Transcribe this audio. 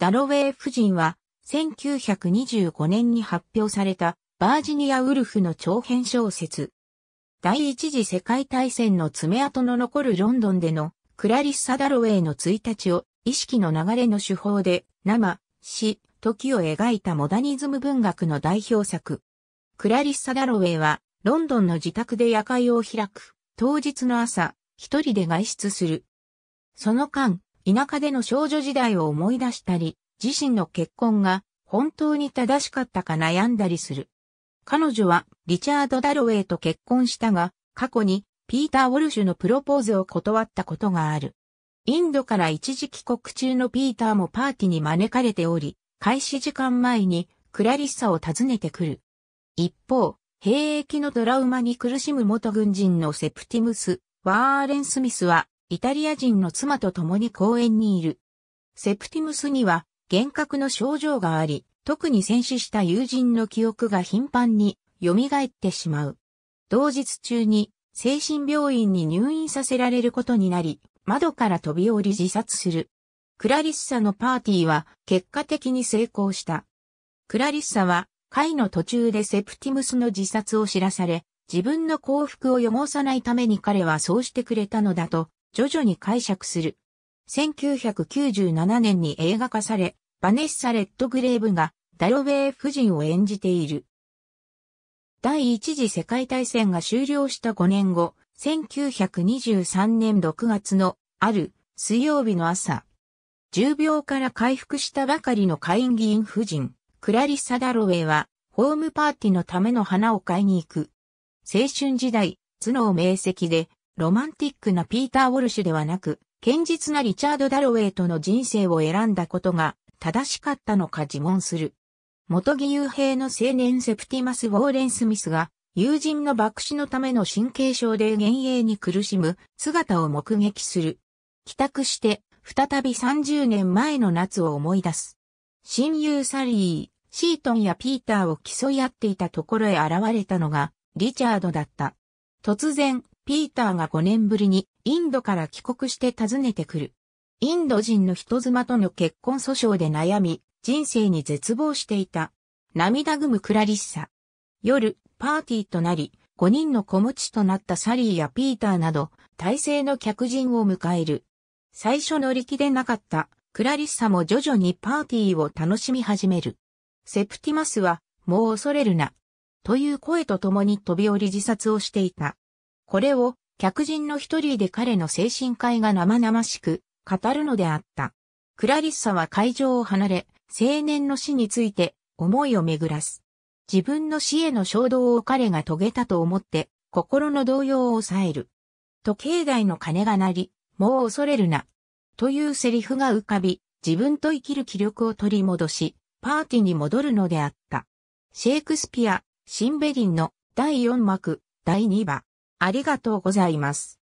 ダロウェイ夫人は、1925年に発表されたバージニア・ウルフの長編小説。第一次世界大戦の爪痕の残るロンドンでのクラリッサ・ダロウェイの1日を意識の流れの手法で生、死、時を描いたモダニズム文学の代表作。クラリッサ・ダロウェイはロンドンの自宅で夜会を開く当日の朝、一人で外出する。その間、田舎での少女時代を思い出したり、自身の結婚が本当に正しかったか悩んだりする。彼女はリチャード・ダロウェイと結婚したが、過去にピーター・ウォルシュのプロポーズを断ったことがある。インドから一時帰国中のピーターもパーティーに招かれており、開始時間前にクラリッサを訪ねてくる。一方、兵役のトラウマに苦しむ元軍人のセプティムス・ワーレン・スミスはイタリア人の妻と共に公園にいる。セプティムスには幻覚の症状があり、特に戦死した友人の記憶が頻繁に蘇ってしまう。同日中に精神病院に入院させられることになり、窓から飛び降り自殺する。クラリッサのパーティーは結果的に成功した。クラリッサは会の途中でセプティムスの自殺を知らされ、自分の幸福を汚さないために彼はそうしてくれたのだと徐々に解釈する。1997年に映画化され、バネッサ・レッドグレーブがダロウェイ夫人を演じている。第一次世界大戦が終了した5年後、1923年6月のある水曜日の朝、重病から回復したばかりの下院議員夫人、クラリッサ・ダロウェイは、ホームパーティーのための花を買いに行く。青春時代、頭脳明晰で、ロマンティックなピーター・ウォルシュではなく、堅実なリチャード・ダロウェイとの人生を選んだことが正しかったのか自問する。元義勇兵の青年セプティマス・ウォーレン・スミスが友人の爆死のための神経症で幻影に苦しむ姿を目撃する。帰宅して再び30年前の夏を思い出す。親友サリー、シートンやピーターを競い合っていたところへ現れたのがリチャードだった。突然、ピーターが5年ぶりにインドから帰国して訪ねてくる。インド人の人妻との結婚訴訟で悩み、人生に絶望していた。涙ぐむクラリッサ。夜、パーティーとなり、5人の子持ちとなったサリーやピーターなど、体制の客人を迎える。最初乗り気でなかった、クラリッサも徐々にパーティーを楽しみ始める。セプティマスは、もう恐れるな。という声と共に飛び降り自殺をしていた。これを客人の一人で彼の精神科医が生々しく語るのであった。クラリッサは会場を離れ、青年の死について思いを巡らす。自分の死への衝動を彼が遂げたと思って、心の動揺を抑える。と計内の鐘が鳴り、もう恐れるな。というセリフが浮かび、自分と生きる気力を取り戻し、パーティーに戻るのであった。シェイクスピア、シンベリンの第4幕、第2話。ありがとうございます。